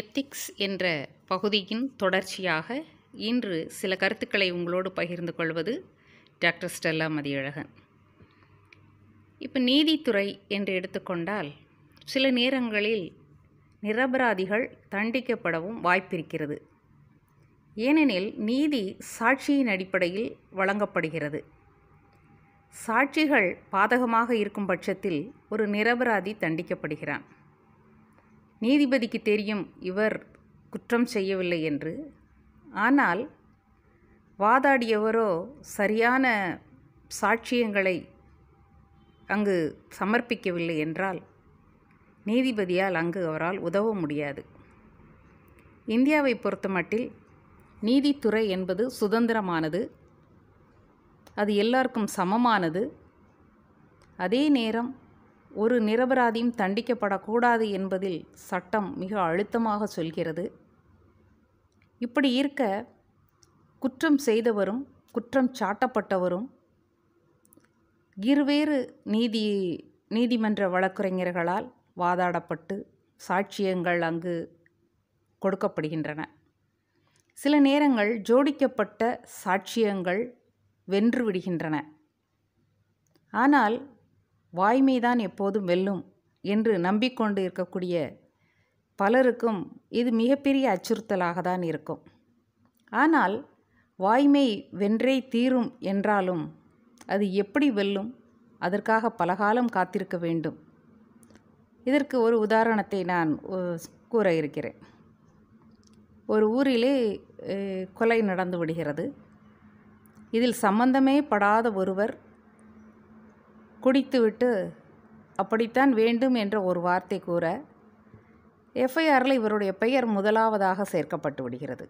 ethics என்ற பகுதியின் தொடர்ச்சியாக இன்று சில கருத்துக்களை உங்களோடு பகிர்ந்து கொள்வது டாக்டர் ஸ்டெல்லா மதியழகன் இப்போ நீதித்துறை என்று எடுத்துக்கொண்டால் சில நேரங்களில் நிரபராதிகள் தண்டிக்கப்படவும் வாய்ப்பிருக்கிறது ஏனெனில் நீதி சாட்சியின் அடிப்படையில் வழங்கப்படுகிறது சாட்சிகள் பாதகமாக இருக்கும் பட்சத்தில் ஒரு நிரபராதி தண்டிக்கப்படுகிறான் நீதிபதிக்கு தெரியும் இவர் குற்றம் செய்யவில்லை என்று ஆனால் வாதாடியவரோ சரியான சாட்சியங்களை அங்கு சமர்ப்பிக்கவில்லை என்றால் நீதிபதியால் அங்கு அவரால் உதவ முடியாது இந்தியாவை பொறுத்தமட்டில் நீதித்துறை என்பது சுதந்திரமானது அது எல்லாருக்கும் சமமானது அதே நேரம் ஒரு நிரபராதியும் தண்டிக்கப்படக்கூடாது என்பதில் சட்டம் மிக அழுத்தமாக சொல்கிறது இப்படி இருக்க குற்றம் செய்தவரும் குற்றம் சாட்டப்பட்டவரும் இருவேறு நீதி நீதிமன்ற வழக்குரைஞர்களால் வாதாடப்பட்டு சாட்சியங்கள் அங்கு கொடுக்கப்படுகின்றன சில நேரங்கள் ஜோடிக்கப்பட்ட சாட்சியங்கள் வென்று விடுகின்றன ஆனால் வாய்மைதான் எப்போதும் வெல்லும் என்று நம்பிக்கொண்டு இருக்கக்கூடிய பலருக்கும் இது மிகப்பெரிய அச்சுறுத்தலாக தான் இருக்கும் ஆனால் வாய்மை வென்றே தீரும் என்றாலும் அது எப்படி வெல்லும் அதற்காக பலகாலம் காத்திருக்க வேண்டும் இதற்கு ஒரு உதாரணத்தை நான் கூற இருக்கிறேன் ஒரு ஊரிலே கொலை நடந்து விடுகிறது இதில் சம்பந்தமே படாத ஒருவர் குடித்துவிட்டு அப்படித்தான் வேண்டும் என்ற ஒரு வார்த்தை கூற எஃப்ஐஆரில் இவருடைய பெயர் முதலாவதாக சேர்க்கப்பட்டு விடுகிறது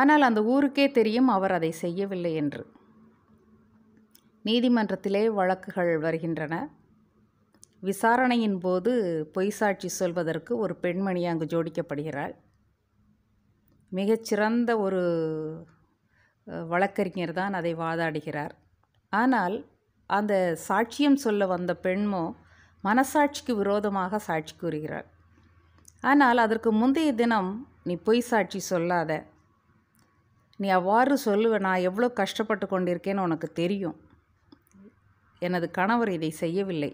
ஆனால் அந்த ஊருக்கே தெரியும் அவர் அதை செய்யவில்லை என்று நீதிமன்றத்திலே வழக்குகள் வருகின்றன விசாரணையின் போது பொய் சாட்சி சொல்வதற்கு ஒரு பெண்மணி அங்கு ஜோடிக்கப்படுகிறாள் மிகச்சிறந்த ஒரு வழக்கறிஞர் தான் அதை வாதாடுகிறார் ஆனால் அந்த சாட்சியம் சொல்ல வந்த பெண்மோ மனசாட்சிக்கு விரோதமாக சாட்சி கூறுகிறாள் ஆனால் அதற்கு முந்தைய தினம் நீ பொய் சாட்சி சொல்லாத நீ அவ்வாறு சொல்லுவே நான் எவ்வளோ கஷ்டப்பட்டு கொண்டிருக்கேன்னு உனக்கு தெரியும் எனது கணவர் இதை செய்யவில்லை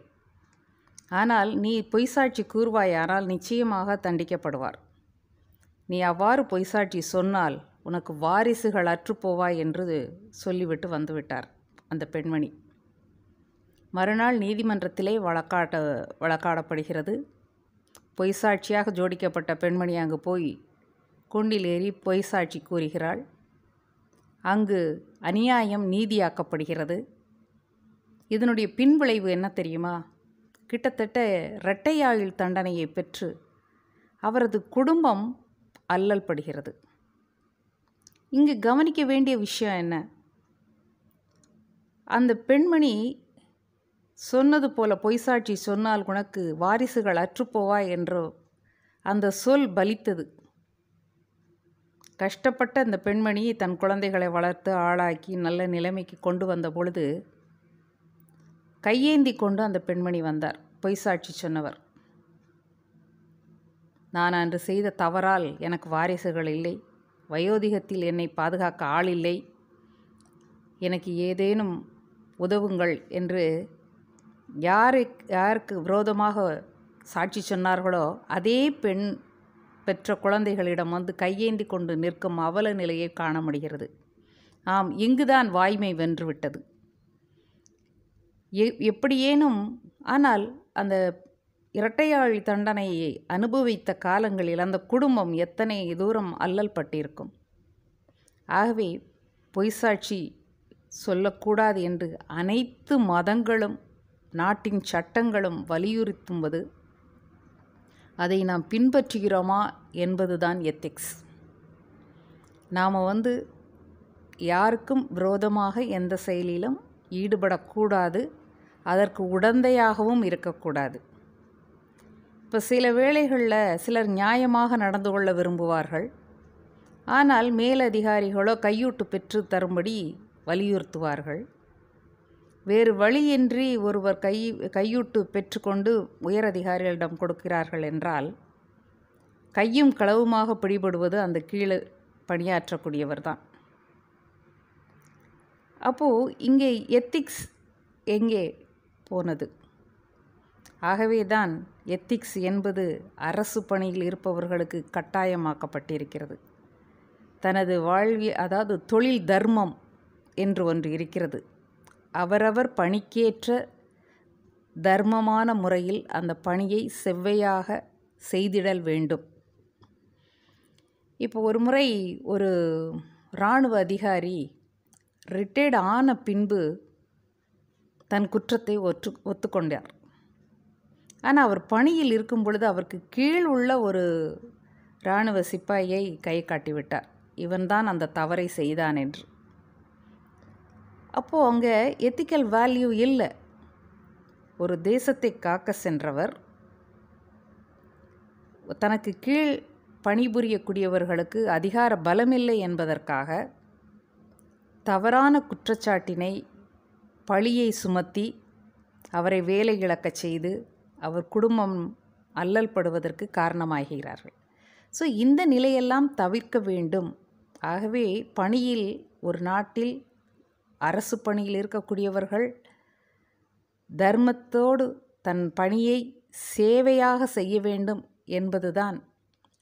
ஆனால் நீ பொய் சாட்சி கூறுவாயானால் நிச்சயமாக தண்டிக்கப்படுவார் நீ அவ்வாறு பொய் சாட்சி சொன்னால் உனக்கு வாரிசுகள் அற்றுப்போவாய் என்று சொல்லிவிட்டு வந்துவிட்டார் அந்த பெண்மணி மறுநாள் நீதிமன்றத்திலே வழக்காட்ட வழக்காடப்படுகிறது பொய் சாட்சியாக ஜோடிக்கப்பட்ட பெண்மணி அங்கு போய் கூண்டில் ஏறி பொய் சாட்சி கூறுகிறாள் அங்கு அநியாயம் நீதியாக்கப்படுகிறது இதனுடைய பின்விளைவு என்ன தெரியுமா கிட்டத்தட்ட இரட்டையாயுள் தண்டனையை பெற்று அவரது குடும்பம் அல்லல் படுகிறது இங்கு கவனிக்க வேண்டிய விஷயம் என்ன அந்த பெண்மணி சொன்னது போல பொய்சாட்சி சொன்னால் உனக்கு வாரிசுகள் அற்றுப்போவாய் என்ற அந்த சொல் பலித்தது கஷ்டப்பட்ட அந்த பெண்மணி தன் குழந்தைகளை வளர்த்து ஆளாக்கி நல்ல நிலைமைக்கு கொண்டு வந்த பொழுது கையேந்தி கொண்டு அந்த பெண்மணி வந்தார் பொய்சாட்சி சொன்னவர் நான் அன்று செய்த தவறால் எனக்கு வாரிசுகள் இல்லை வயோதிகத்தில் என்னை பாதுகாக்க ஆள் இல்லை எனக்கு ஏதேனும் உதவுங்கள் என்று யார் யாருக்கு விரோதமாக சாட்சி சொன்னார்களோ அதே பெண் பெற்ற குழந்தைகளிடம் வந்து கையேந்தி கொண்டு நிற்கும் அவல நிலையை காண முடிகிறது ஆம் இங்குதான் வாய்மை வென்றுவிட்டது எ எப்படியேனும் ஆனால் அந்த இரட்டையாழி தண்டனையை அனுபவித்த காலங்களில் அந்த குடும்பம் எத்தனை தூரம் அல்லல் பட்டிருக்கும் ஆகவே பொய்சாட்சி சொல்லக்கூடாது என்று அனைத்து மதங்களும் நாட்டின் சட்டங்களும் வலியுறுத்தும்போது அதை நாம் பின்பற்றுகிறோமா என்பது தான் எத்திக்ஸ் நாம் வந்து யாருக்கும் விரோதமாக எந்த செயலிலும் ஈடுபடக்கூடாது அதற்கு உடந்தையாகவும் இருக்கக்கூடாது இப்போ சில வேளைகளில் சிலர் நியாயமாக நடந்து கொள்ள விரும்புவார்கள் ஆனால் மேலதிகாரிகளோ கையூட்டு பெற்று தரும்படி வலியுறுத்துவார்கள் வேறு வழியின்றி ஒருவர் கை கையூட்டு பெற்றுக்கொண்டு உயரதிகாரிகளிடம் கொடுக்கிறார்கள் என்றால் கையும் களவுமாக பிடிபடுவது அந்த கீழே பணியாற்றக்கூடியவர் தான் அப்போது இங்கே எத்திக்ஸ் எங்கே போனது ஆகவே தான் எத்திக்ஸ் என்பது அரசு பணியில் இருப்பவர்களுக்கு கட்டாயமாக்கப்பட்டிருக்கிறது தனது வாழ்வி அதாவது தொழில் தர்மம் என்று ஒன்று இருக்கிறது அவரவர் பணிக்கேற்ற தர்மமான முறையில் அந்த பணியை செவ்வையாக செய்திடல் வேண்டும் இப்போ ஒரு முறை ஒரு இராணுவ அதிகாரி ரிட்டையர்ட் ஆன பின்பு தன் குற்றத்தை ஒற்று ஒத்துக்கொண்டார் ஆனால் அவர் பணியில் இருக்கும் பொழுது அவருக்கு கீழ் உள்ள ஒரு இராணுவ சிப்பாயை கை காட்டிவிட்டார் இவன்தான் அந்த தவறை செய்தான் என்று அப்போது அங்கே எத்திக்கல் வேல்யூ இல்லை ஒரு தேசத்தை காக்க சென்றவர் தனக்கு கீழ் பணிபுரியக்கூடியவர்களுக்கு அதிகார பலமில்லை என்பதற்காக தவறான குற்றச்சாட்டினை பழியை சுமத்தி அவரை வேலை இழக்க செய்து அவர் குடும்பம் அல்லல் படுவதற்கு காரணமாகிறார்கள் ஸோ இந்த நிலையெல்லாம் தவிர்க்க வேண்டும் ஆகவே பணியில் ஒரு நாட்டில் அரசு பணியில் இருக்கக்கூடியவர்கள் தர்மத்தோடு தன் பணியை சேவையாக செய்ய வேண்டும் என்பதுதான்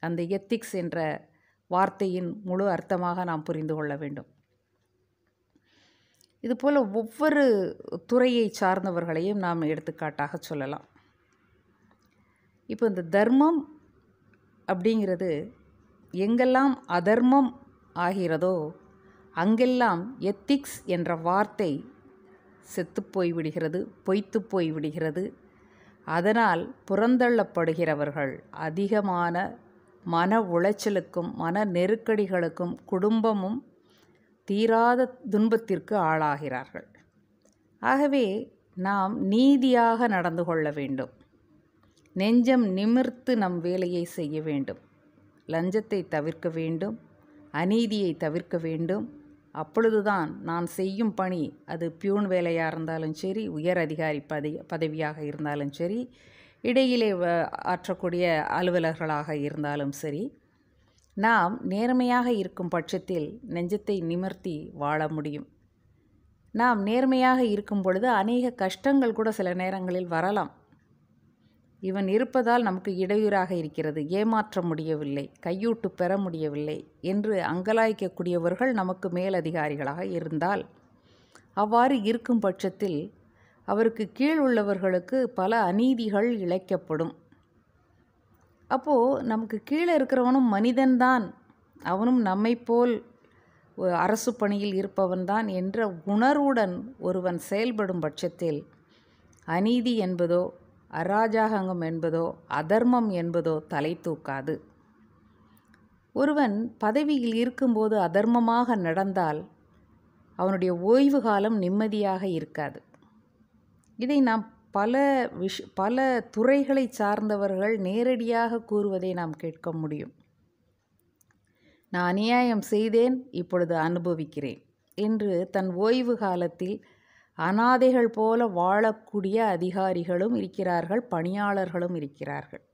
அந்த எத்திக்ஸ் என்ற வார்த்தையின் முழு அர்த்தமாக நாம் புரிந்து கொள்ள வேண்டும் இதுபோல் ஒவ்வொரு துறையை சார்ந்தவர்களையும் நாம் எடுத்துக்காட்டாக சொல்லலாம் இப்போ இந்த தர்மம் அப்படிங்கிறது எங்கெல்லாம் அதர்மம் ஆகிறதோ அங்கெல்லாம் எத்திக்ஸ் என்ற வார்த்தை செத்துப்போய் விடுகிறது பொய்த்து போய் விடுகிறது அதனால் புறந்தள்ளப்படுகிறவர்கள் அதிகமான மன உளைச்சலுக்கும் மன நெருக்கடிகளுக்கும் குடும்பமும் தீராத துன்பத்திற்கு ஆளாகிறார்கள் ஆகவே நாம் நீதியாக நடந்து கொள்ள வேண்டும் நெஞ்சம் நிமிர்த்து நம் வேலையை செய்ய வேண்டும் லஞ்சத்தை தவிர்க்க வேண்டும் அநீதியை தவிர்க்க வேண்டும் அப்பொழுதுதான் நான் செய்யும் பணி அது பியூன் வேலையாக இருந்தாலும் சரி உயர் அதிகாரி பதவி பதவியாக இருந்தாலும் சரி இடையிலே ஆற்றக்கூடிய அலுவலர்களாக இருந்தாலும் சரி நாம் நேர்மையாக இருக்கும் பட்சத்தில் நெஞ்சத்தை நிமர்த்தி வாழ முடியும் நாம் நேர்மையாக இருக்கும் பொழுது அநேக கஷ்டங்கள் கூட சில நேரங்களில் வரலாம் இவன் இருப்பதால் நமக்கு இடையூறாக இருக்கிறது ஏமாற்ற முடியவில்லை கையூட்டு பெற முடியவில்லை என்று அங்கலாய்க்கக்கூடியவர்கள் நமக்கு மேலதிகாரிகளாக இருந்தால் அவ்வாறு இருக்கும் பட்சத்தில் அவருக்கு கீழ் உள்ளவர்களுக்கு பல அநீதிகள் இழைக்கப்படும் அப்போது நமக்கு கீழே இருக்கிறவனும் மனிதன்தான் அவனும் நம்மை போல் அரசு பணியில் இருப்பவன்தான் என்ற உணர்வுடன் ஒருவன் செயல்படும் பட்சத்தில் அநீதி என்பதோ அராஜாகங்கம் என்பதோ அதர்மம் என்பதோ தலை தூக்காது ஒருவன் பதவியில் இருக்கும்போது அதர்மமாக நடந்தால் அவனுடைய ஓய்வு காலம் நிம்மதியாக இருக்காது இதை நாம் பல விஷ் பல துறைகளை சார்ந்தவர்கள் நேரடியாக கூறுவதை நாம் கேட்க முடியும் நான் அநியாயம் செய்தேன் இப்பொழுது அனுபவிக்கிறேன் என்று தன் ஓய்வு காலத்தில் அனாதைகள் போல வாழக்கூடிய அதிகாரிகளும் இருக்கிறார்கள் பணியாளர்களும் இருக்கிறார்கள்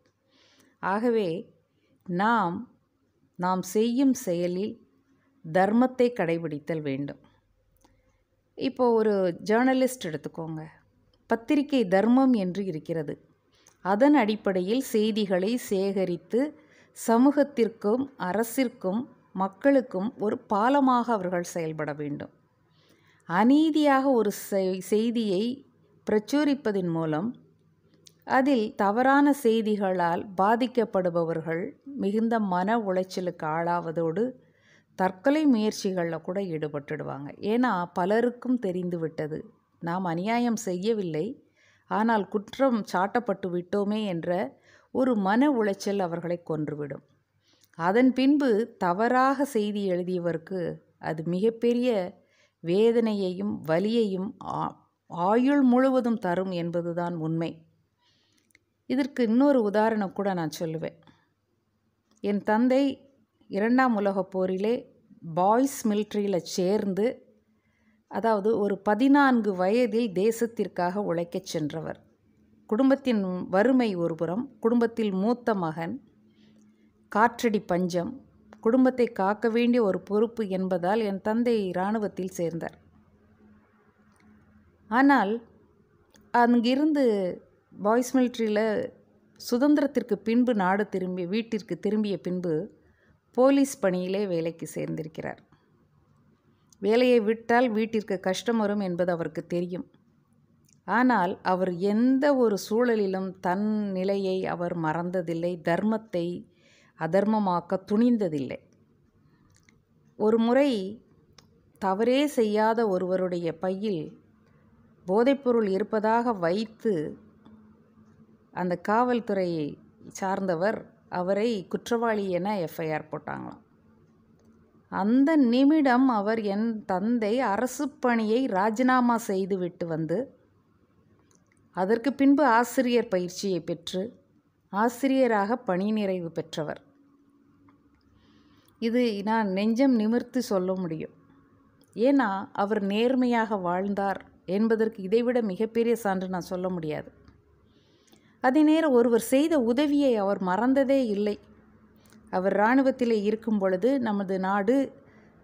ஆகவே நாம் நாம் செய்யும் செயலில் தர்மத்தை கடைபிடித்தல் வேண்டும் இப்போ ஒரு ஜேர்னலிஸ்ட் எடுத்துக்கோங்க பத்திரிகை தர்மம் என்று இருக்கிறது அதன் அடிப்படையில் செய்திகளை சேகரித்து சமூகத்திற்கும் அரசிற்கும் மக்களுக்கும் ஒரு பாலமாக அவர்கள் செயல்பட வேண்டும் அநீதியாக ஒரு செய்தியை பிரச்சுரிப்பதின் மூலம் அதில் தவறான செய்திகளால் பாதிக்கப்படுபவர்கள் மிகுந்த மன உளைச்சலுக்கு ஆளாவதோடு தற்கொலை முயற்சிகளில் கூட ஈடுபட்டுடுவாங்க ஏன்னா பலருக்கும் தெரிந்து விட்டது நாம் அநியாயம் செய்யவில்லை ஆனால் குற்றம் சாட்டப்பட்டு விட்டோமே என்ற ஒரு மன உளைச்சல் அவர்களை கொன்றுவிடும் அதன் பின்பு தவறாக செய்தி எழுதியவருக்கு அது மிகப்பெரிய வேதனையையும் வலியையும் ஆயுள் முழுவதும் தரும் என்பதுதான் உண்மை இதற்கு இன்னொரு உதாரணம் கூட நான் சொல்லுவேன் என் தந்தை இரண்டாம் உலகப் போரிலே பாய்ஸ் மிலிட்ரியில் சேர்ந்து அதாவது ஒரு பதினான்கு வயதில் தேசத்திற்காக உழைக்கச் சென்றவர் குடும்பத்தின் வறுமை ஒருபுறம் குடும்பத்தில் மூத்த மகன் காற்றடி பஞ்சம் குடும்பத்தை காக்க வேண்டிய ஒரு பொறுப்பு என்பதால் என் தந்தை இராணுவத்தில் சேர்ந்தார் ஆனால் அங்கிருந்து பாய்ஸ் மிலிட்ரியில் சுதந்திரத்திற்கு பின்பு நாடு திரும்பி வீட்டிற்கு திரும்பிய பின்பு போலீஸ் பணியிலே வேலைக்கு சேர்ந்திருக்கிறார் வேலையை விட்டால் வீட்டிற்கு கஷ்டம் வரும் என்பது அவருக்கு தெரியும் ஆனால் அவர் எந்த ஒரு சூழலிலும் தன் நிலையை அவர் மறந்ததில்லை தர்மத்தை அதர்மமாக்க துணிந்ததில்லை ஒரு முறை தவறே செய்யாத ஒருவருடைய பையில் போதைப்பொருள் இருப்பதாக வைத்து அந்த காவல்துறையை சார்ந்தவர் அவரை குற்றவாளி என எஃப்ஐஆர் போட்டாங்களாம் அந்த நிமிடம் அவர் என் தந்தை அரசு பணியை ராஜினாமா செய்துவிட்டு வந்து அதற்கு பின்பு ஆசிரியர் பயிற்சியை பெற்று ஆசிரியராக பணி நிறைவு பெற்றவர் இது நான் நெஞ்சம் நிமிர்த்து சொல்ல முடியும் ஏன்னா அவர் நேர்மையாக வாழ்ந்தார் என்பதற்கு இதைவிட மிகப்பெரிய சான்று நான் சொல்ல முடியாது அதே நேரம் ஒருவர் செய்த உதவியை அவர் மறந்ததே இல்லை அவர் இராணுவத்தில் இருக்கும் பொழுது நமது நாடு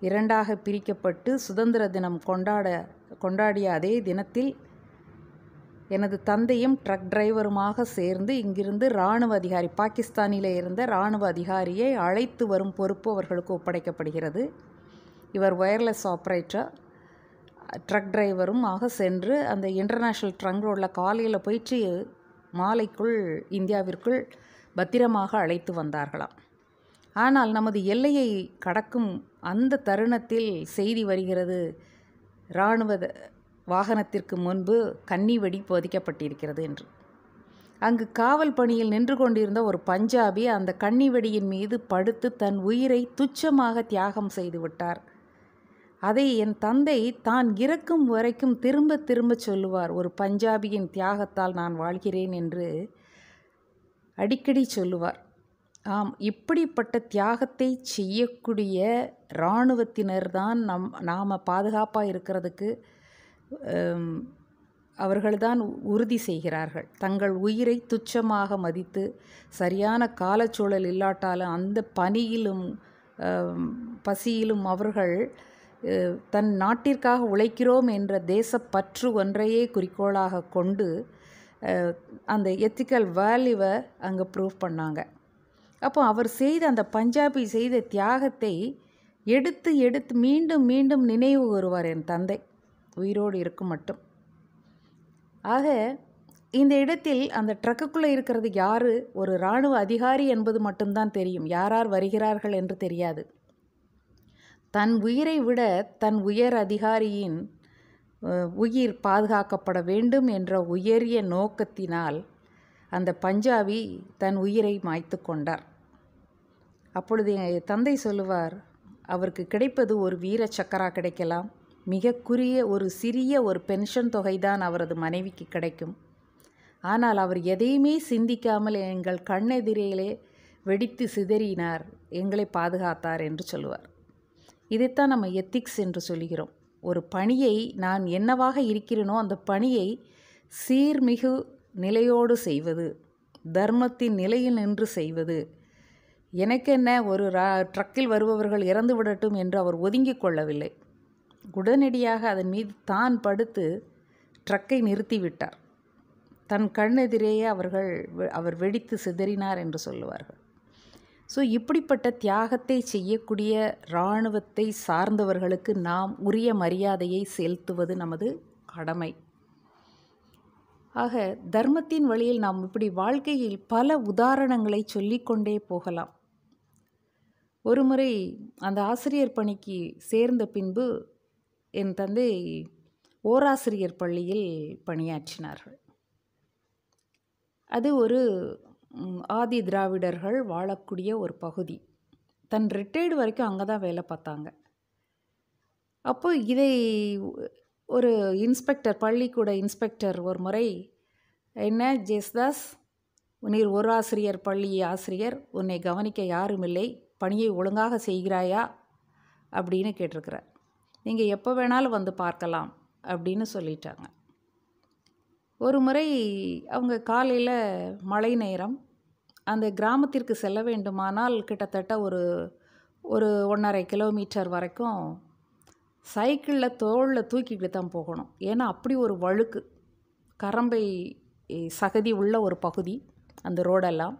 இரண்டாக பிரிக்கப்பட்டு சுதந்திர தினம் கொண்டாட கொண்டாடிய அதே தினத்தில் எனது தந்தையும் ட்ரக் டிரைவருமாக சேர்ந்து இங்கிருந்து இராணுவ அதிகாரி பாகிஸ்தானில் இருந்த இராணுவ அதிகாரியை அழைத்து வரும் பொறுப்பு அவர்களுக்கு ஒப்படைக்கப்படுகிறது இவர் ஒயர்லெஸ் ஆப்ரேட்டர் ட்ரக் டிரைவரும் ஆக சென்று அந்த இன்டர்நேஷ்னல் ட்ரங்க் ரோடில் காலையில் போயிட்டு மாலைக்குள் இந்தியாவிற்குள் பத்திரமாக அழைத்து வந்தார்களாம் ஆனால் நமது எல்லையை கடக்கும் அந்த தருணத்தில் செய்தி வருகிறது இராணுவ வாகனத்திற்கு முன்பு கன்னி வெடி போதிக்கப்பட்டிருக்கிறது என்று அங்கு காவல் பணியில் நின்று கொண்டிருந்த ஒரு பஞ்சாபி அந்த கன்னி வெடியின் மீது படுத்து தன் உயிரை துச்சமாக தியாகம் செய்து விட்டார் அதை என் தந்தை தான் இறக்கும் வரைக்கும் திரும்ப திரும்ப சொல்லுவார் ஒரு பஞ்சாபியின் தியாகத்தால் நான் வாழ்கிறேன் என்று அடிக்கடி சொல்லுவார் ஆம் இப்படிப்பட்ட தியாகத்தை செய்யக்கூடிய இராணுவத்தினர் தான் நம் நாம் பாதுகாப்பாக இருக்கிறதுக்கு அவர்கள்தான் உறுதி செய்கிறார்கள் தங்கள் உயிரை துச்சமாக மதித்து சரியான காலச்சூழல் இல்லாட்டாலும் அந்த பணியிலும் பசியிலும் அவர்கள் தன் நாட்டிற்காக உழைக்கிறோம் என்ற தேசப்பற்று ஒன்றையே குறிக்கோளாக கொண்டு அந்த எத்திக்கல் வேல்யூவை அங்கே ப்ரூவ் பண்ணாங்க அப்போ அவர் செய்த அந்த பஞ்சாபி செய்த தியாகத்தை எடுத்து எடுத்து மீண்டும் மீண்டும் நினைவு கூறுவார் என் தந்தை உயிரோடு இருக்கும் மட்டும் ஆக இந்த இடத்தில் அந்த ட்ரக்குக்குள்ளே இருக்கிறது யார் ஒரு இராணுவ அதிகாரி என்பது மட்டும்தான் தெரியும் யாரார் வருகிறார்கள் என்று தெரியாது தன் உயிரை விட தன் உயர் அதிகாரியின் உயிர் பாதுகாக்கப்பட வேண்டும் என்ற உயரிய நோக்கத்தினால் அந்த பஞ்சாபி தன் உயிரை மாய்த்து கொண்டார் அப்பொழுது தந்தை சொல்லுவார் அவருக்கு கிடைப்பது ஒரு வீர சக்கரா கிடைக்கலாம் மிக குறிய ஒரு சிறிய ஒரு பென்ஷன் தொகைதான் அவரது மனைவிக்கு கிடைக்கும் ஆனால் அவர் எதையுமே சிந்திக்காமல் எங்கள் கண்ணெதிரையிலே வெடித்து சிதறினார் எங்களை பாதுகாத்தார் என்று சொல்லுவார் இதைத்தான் நம்ம எத்திக்ஸ் என்று சொல்கிறோம் ஒரு பணியை நான் என்னவாக இருக்கிறேனோ அந்த பணியை சீர்மிகு நிலையோடு செய்வது தர்மத்தின் நிலையில் நின்று செய்வது எனக்கென்ன ஒரு ட்ரக்கில் வருபவர்கள் இறந்து விடட்டும் என்று அவர் ஒதுங்கிக் கொள்ளவில்லை உடனடியாக அதன் மீது தான் படுத்து ட்ரக்கை நிறுத்திவிட்டார் தன் கண்ணெதிரேயே அவர்கள் அவர் வெடித்து சிதறினார் என்று சொல்லுவார்கள் ஸோ இப்படிப்பட்ட தியாகத்தை செய்யக்கூடிய இராணுவத்தை சார்ந்தவர்களுக்கு நாம் உரிய மரியாதையை செலுத்துவது நமது கடமை ஆக தர்மத்தின் வழியில் நாம் இப்படி வாழ்க்கையில் பல உதாரணங்களை சொல்லிக்கொண்டே போகலாம் ஒருமுறை அந்த ஆசிரியர் பணிக்கு சேர்ந்த பின்பு என் தந்தை ஓராசிரியர் பள்ளியில் பணியாற்றினார்கள் அது ஒரு ஆதி திராவிடர்கள் வாழக்கூடிய ஒரு பகுதி தன் ரிட்டையர்டு வரைக்கும் அங்கே தான் வேலை பார்த்தாங்க அப்போ இதை ஒரு இன்ஸ்பெக்டர் பள்ளிக்கூட இன்ஸ்பெக்டர் ஒரு முறை என்ன ஜெஸ்தாஸ் நீர் ஒரு ஆசிரியர் பள்ளி ஆசிரியர் உன்னை கவனிக்க யாரும் இல்லை பணியை ஒழுங்காக செய்கிறாயா அப்படின்னு கேட்டிருக்கிறார் நீங்கள் எப்போ வேணாலும் வந்து பார்க்கலாம் அப்படின்னு சொல்லிட்டாங்க ஒரு முறை அவங்க காலையில் மழை நேரம் அந்த கிராமத்திற்கு செல்ல வேண்டுமானால் கிட்டத்தட்ட ஒரு ஒரு ஒன்றரை கிலோமீட்டர் வரைக்கும் சைக்கிளில் தோளில் தூக்கிக்கிட்டு தான் போகணும் ஏன்னா அப்படி ஒரு வழுக்கு கரம்பை சகதி உள்ள ஒரு பகுதி அந்த ரோடெல்லாம்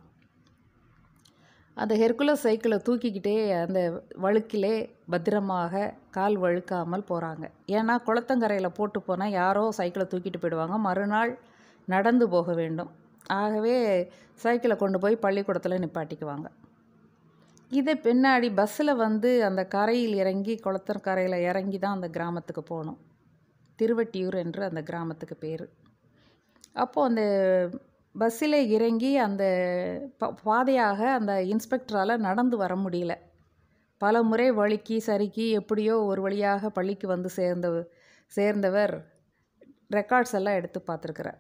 அந்த ஹெர்குலஸ் சைக்கிளை தூக்கிக்கிட்டே அந்த வழுக்கிலே பத்திரமாக கால் வழுக்காமல் போகிறாங்க ஏன்னா குளத்தங்கரையில் போட்டு போனால் யாரோ சைக்கிளை தூக்கிட்டு போயிடுவாங்க மறுநாள் நடந்து போக வேண்டும் ஆகவே சைக்கிளை கொண்டு போய் பள்ளிக்கூடத்தில் நிப்பாட்டிக்குவாங்க இதை பின்னாடி பஸ்ஸில் வந்து அந்த கரையில் இறங்கி குளத்தங்கரையில் இறங்கி தான் அந்த கிராமத்துக்கு போகணும் திருவட்டியூர் என்று அந்த கிராமத்துக்கு பேர் அப்போது அந்த பஸ்ஸில் இறங்கி அந்த ப பாதையாக அந்த இன்ஸ்பெக்டரால் நடந்து வர முடியல பல முறை வழுக்கி சறுக்கி எப்படியோ ஒரு வழியாக பள்ளிக்கு வந்து சேர்ந்த சேர்ந்தவர் ரெக்கார்ட்ஸ் எல்லாம் எடுத்து பார்த்துருக்குறார்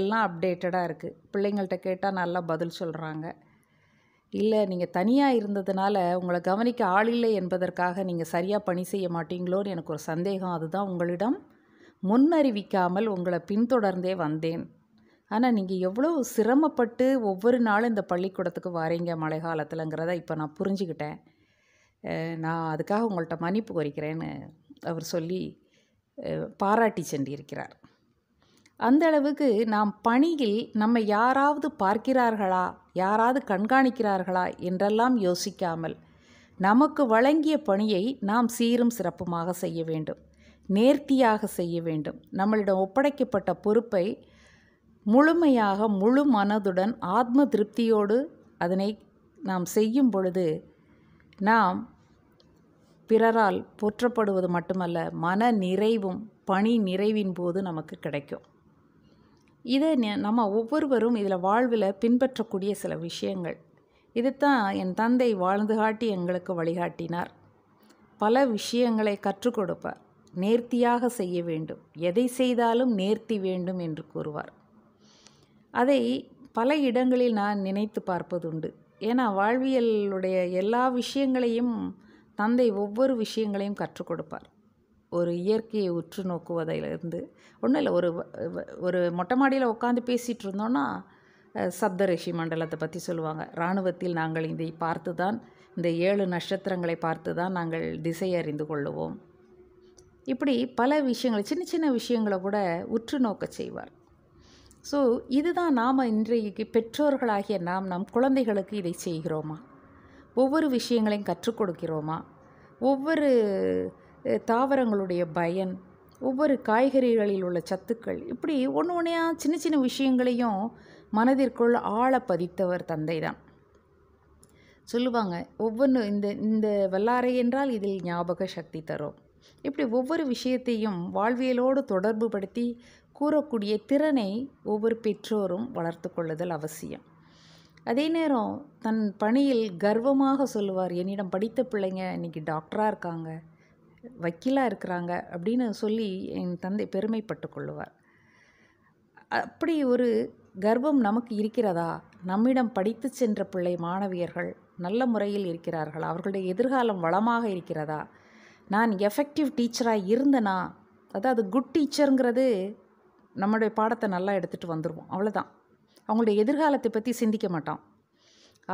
எல்லாம் அப்டேட்டடாக இருக்குது பிள்ளைங்கள்ட்ட கேட்டால் நல்லா பதில் சொல்கிறாங்க இல்லை நீங்கள் தனியாக இருந்ததுனால உங்களை கவனிக்க ஆள் இல்லை என்பதற்காக நீங்கள் சரியாக பணி செய்ய மாட்டீங்களோன்னு எனக்கு ஒரு சந்தேகம் அதுதான் உங்களிடம் முன்னறிவிக்காமல் உங்களை பின்தொடர்ந்தே வந்தேன் ஆனால் நீங்கள் எவ்வளோ சிரமப்பட்டு ஒவ்வொரு நாளும் இந்த பள்ளிக்கூடத்துக்கு வரீங்க மழை காலத்தில்ங்கிறத இப்போ நான் புரிஞ்சுக்கிட்டேன் நான் அதுக்காக உங்கள்கிட்ட மன்னிப்பு குறைக்கிறேன்னு அவர் சொல்லி பாராட்டி சென்றிருக்கிறார் அந்த அளவுக்கு நாம் பணியில் நம்ம யாராவது பார்க்கிறார்களா யாராவது கண்காணிக்கிறார்களா என்றெல்லாம் யோசிக்காமல் நமக்கு வழங்கிய பணியை நாம் சீரும் சிறப்புமாக செய்ய வேண்டும் நேர்த்தியாக செய்ய வேண்டும் நம்மளிடம் ஒப்படைக்கப்பட்ட பொறுப்பை முழுமையாக முழு மனதுடன் ஆத்ம திருப்தியோடு அதனை நாம் செய்யும் பொழுது நாம் பிறரால் போற்றப்படுவது மட்டுமல்ல மன நிறைவும் பணி நிறைவின் போது நமக்கு கிடைக்கும் இதை நம்ம ஒவ்வொருவரும் இதில் வாழ்வில் பின்பற்றக்கூடிய சில விஷயங்கள் இதுதான் என் தந்தை வாழ்ந்து காட்டி எங்களுக்கு வழிகாட்டினார் பல விஷயங்களை கற்றுக் கொடுப்பார் நேர்த்தியாக செய்ய வேண்டும் எதை செய்தாலும் நேர்த்தி வேண்டும் என்று கூறுவார் அதை பல இடங்களில் நான் நினைத்து பார்ப்பதுண்டு ஏன்னா வாழ்வியலுடைய எல்லா விஷயங்களையும் தந்தை ஒவ்வொரு விஷயங்களையும் கற்றுக் கொடுப்பார் ஒரு இயற்கையை உற்று நோக்குவதிலிருந்து ஒன்றும் இல்லை ஒரு ஒரு மொட்டை மாடியில் உட்காந்து பேசிகிட்டு இருந்தோன்னா சப்தரிஷி மண்டலத்தை பற்றி சொல்லுவாங்க இராணுவத்தில் நாங்கள் இதை பார்த்து தான் இந்த ஏழு நட்சத்திரங்களை பார்த்து தான் நாங்கள் திசை அறிந்து கொள்ளுவோம் இப்படி பல விஷயங்கள் சின்ன சின்ன விஷயங்களை கூட உற்று நோக்க செய்வார் ஸோ இதுதான் நாம் இன்றைக்கு பெற்றோர்களாகிய நாம் நம் குழந்தைகளுக்கு இதை செய்கிறோமா ஒவ்வொரு விஷயங்களையும் கற்றுக் கொடுக்கிறோமா ஒவ்வொரு தாவரங்களுடைய பயன் ஒவ்வொரு காய்கறிகளில் உள்ள சத்துக்கள் இப்படி ஒன்று ஒன்றையாக சின்ன சின்ன விஷயங்களையும் மனதிற்குள் ஆழ பதித்தவர் தந்தை தான் சொல்லுவாங்க ஒவ்வொன்று இந்த இந்த வல்லாரை என்றால் இதில் ஞாபக சக்தி தரும் இப்படி ஒவ்வொரு விஷயத்தையும் வாழ்வியலோடு தொடர்பு படுத்தி கூறக்கூடிய திறனை ஒவ்வொரு பெற்றோரும் வளர்த்து கொள்ளுதல் அவசியம் அதே நேரம் தன் பணியில் கர்வமாக சொல்லுவார் என்னிடம் படித்த பிள்ளைங்க இன்றைக்கி டாக்டராக இருக்காங்க வக்கீலாக இருக்கிறாங்க அப்படின்னு சொல்லி என் தந்தை பெருமைப்பட்டு கொள்ளுவார் அப்படி ஒரு கர்வம் நமக்கு இருக்கிறதா நம்மிடம் படித்து சென்ற பிள்ளை மாணவியர்கள் நல்ல முறையில் இருக்கிறார்கள் அவர்களுடைய எதிர்காலம் வளமாக இருக்கிறதா நான் எஃபெக்டிவ் டீச்சராக இருந்தனா அதாவது குட் டீச்சருங்கிறது நம்மளுடைய பாடத்தை நல்லா எடுத்துகிட்டு வந்துடுவோம் அவ்வளோதான் அவங்களுடைய எதிர்காலத்தை பற்றி சிந்திக்க மாட்டான்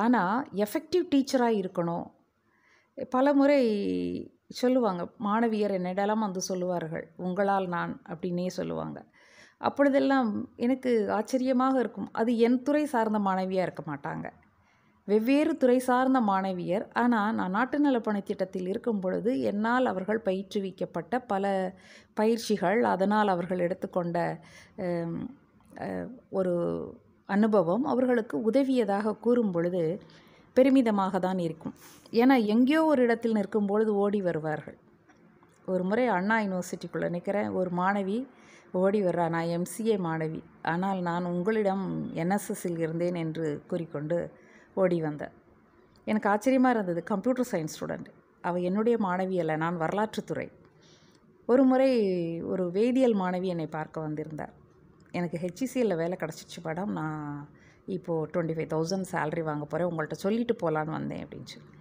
ஆனால் எஃபெக்டிவ் டீச்சராக இருக்கணும் பல முறை சொல்லுவாங்க மாணவியர் என்னிடலாம் வந்து சொல்லுவார்கள் உங்களால் நான் அப்படின்னே சொல்லுவாங்க அப்பொழுதெல்லாம் எனக்கு ஆச்சரியமாக இருக்கும் அது என் துறை சார்ந்த மாணவியாக இருக்க மாட்டாங்க வெவ்வேறு துறை சார்ந்த மாணவியர் ஆனால் நான் நாட்டு நலப்பணி திட்டத்தில் இருக்கும் பொழுது என்னால் அவர்கள் பயிற்றுவிக்கப்பட்ட பல பயிற்சிகள் அதனால் அவர்கள் எடுத்துக்கொண்ட ஒரு அனுபவம் அவர்களுக்கு உதவியதாக கூறும் பொழுது பெருமிதமாக தான் இருக்கும் ஏன்னா எங்கேயோ ஒரு இடத்தில் நிற்கும் பொழுது ஓடி வருவார்கள் ஒரு முறை அண்ணா யூனிவர்சிட்டிக்குள்ளே நிற்கிறேன் ஒரு மாணவி ஓடி வர்றா நான் எம்சிஏ மாணவி ஆனால் நான் உங்களிடம் என்எஸ்எஸ்ஸில் இருந்தேன் என்று கூறிக்கொண்டு ஓடி வந்தேன் எனக்கு ஆச்சரியமாக இருந்தது கம்ப்யூட்டர் சயின்ஸ் ஸ்டூடெண்ட் அவள் என்னுடைய மாணவி அல்ல நான் வரலாற்றுத்துறை ஒரு முறை ஒரு வேதியியல் மாணவி என்னை பார்க்க வந்திருந்தார் எனக்கு ஹெச்இசியில் e வேலை கிடச்சிச்சு படம் நான் இப்போது டுவெண்ட்டி ஃபைவ் தௌசண்ட் சேலரி வாங்க போகிறேன் உங்கள்கிட்ட சொல்லிட்டு போகலான்னு வந்தேன் அப்படின்னு சொல்லி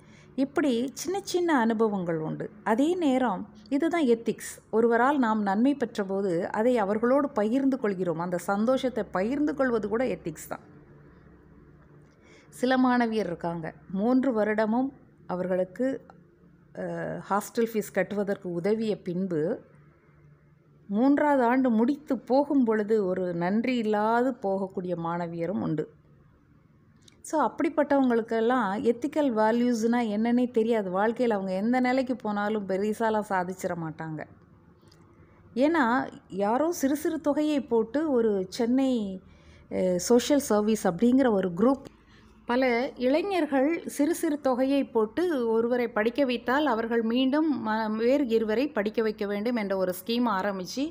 இப்படி சின்ன சின்ன அனுபவங்கள் உண்டு அதே நேரம் இதுதான் எத்திக்ஸ் ஒருவரால் நாம் நன்மை பெற்றபோது அதை அவர்களோடு பகிர்ந்து கொள்கிறோம் அந்த சந்தோஷத்தை பகிர்ந்து கொள்வது கூட எத்திக்ஸ் தான் சில மாணவியர் இருக்காங்க மூன்று வருடமும் அவர்களுக்கு ஹாஸ்டல் ஃபீஸ் கட்டுவதற்கு உதவிய பின்பு மூன்றாவது ஆண்டு முடித்து போகும் பொழுது ஒரு நன்றி இல்லாது போகக்கூடிய மாணவியரும் உண்டு ஸோ அப்படிப்பட்டவங்களுக்கெல்லாம் எத்திக்கல் வேல்யூஸ்னால் என்னன்னே தெரியாது வாழ்க்கையில் அவங்க எந்த நிலைக்கு போனாலும் பெரிசாலாம் சாதிச்சிட மாட்டாங்க ஏன்னா யாரோ சிறு சிறு தொகையை போட்டு ஒரு சென்னை சோஷியல் சர்வீஸ் அப்படிங்கிற ஒரு குரூப் பல இளைஞர்கள் சிறு சிறு தொகையை போட்டு ஒருவரை படிக்க வைத்தால் அவர்கள் மீண்டும் வேறு இருவரை படிக்க வைக்க வேண்டும் என்ற ஒரு ஸ்கீம் ஆரம்பித்து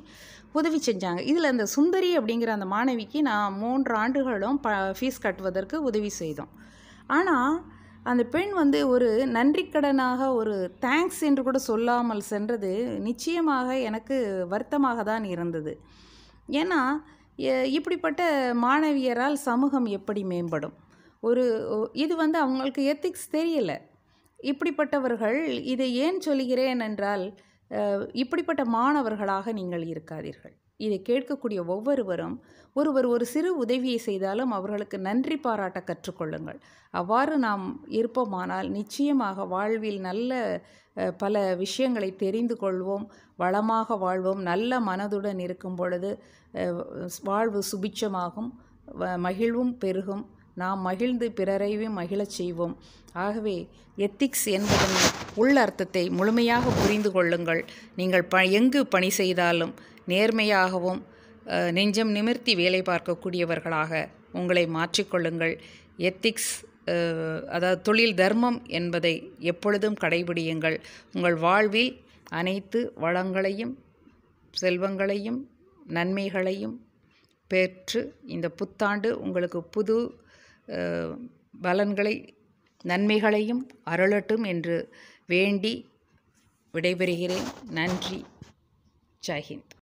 உதவி செஞ்சாங்க இதில் அந்த சுந்தரி அப்படிங்கிற அந்த மாணவிக்கு நான் மூன்று ஆண்டுகளும் ப ஃபீஸ் கட்டுவதற்கு உதவி செய்தோம் ஆனால் அந்த பெண் வந்து ஒரு நன்றிக்கடனாக ஒரு தேங்க்ஸ் என்று கூட சொல்லாமல் சென்றது நிச்சயமாக எனக்கு வருத்தமாக தான் இருந்தது ஏன்னா இப்படிப்பட்ட மாணவியரால் சமூகம் எப்படி மேம்படும் ஒரு இது வந்து அவங்களுக்கு எத்திக்ஸ் தெரியலை இப்படிப்பட்டவர்கள் இதை ஏன் சொல்கிறேன் என்றால் இப்படிப்பட்ட மாணவர்களாக நீங்கள் இருக்காதீர்கள் இதை கேட்கக்கூடிய ஒவ்வொருவரும் ஒருவர் ஒரு சிறு உதவியை செய்தாலும் அவர்களுக்கு நன்றி பாராட்ட கற்றுக்கொள்ளுங்கள் அவ்வாறு நாம் இருப்போமானால் நிச்சயமாக வாழ்வில் நல்ல பல விஷயங்களை தெரிந்து கொள்வோம் வளமாக வாழ்வோம் நல்ல மனதுடன் இருக்கும் பொழுது வாழ்வு சுபிட்சமாகும் மகிழ்வும் பெருகும் நாம் மகிழ்ந்து பிறரையும் மகிழச் செய்வோம் ஆகவே எத்திக்ஸ் என்பதன் உள்ளர்த்தத்தை முழுமையாக புரிந்து கொள்ளுங்கள் நீங்கள் ப எங்கு பணி செய்தாலும் நேர்மையாகவும் நெஞ்சம் நிமிர்த்தி வேலை பார்க்கக்கூடியவர்களாக உங்களை மாற்றிக்கொள்ளுங்கள் எத்திக்ஸ் அதாவது தொழில் தர்மம் என்பதை எப்பொழுதும் கடைபிடியுங்கள் உங்கள் வாழ்வில் அனைத்து வளங்களையும் செல்வங்களையும் நன்மைகளையும் பெற்று இந்த புத்தாண்டு உங்களுக்கு புது பலன்களை நன்மைகளையும் அருளட்டும் என்று வேண்டி விடைபெறுகிறேன் நன்றி ஜெய்ஹிந்த்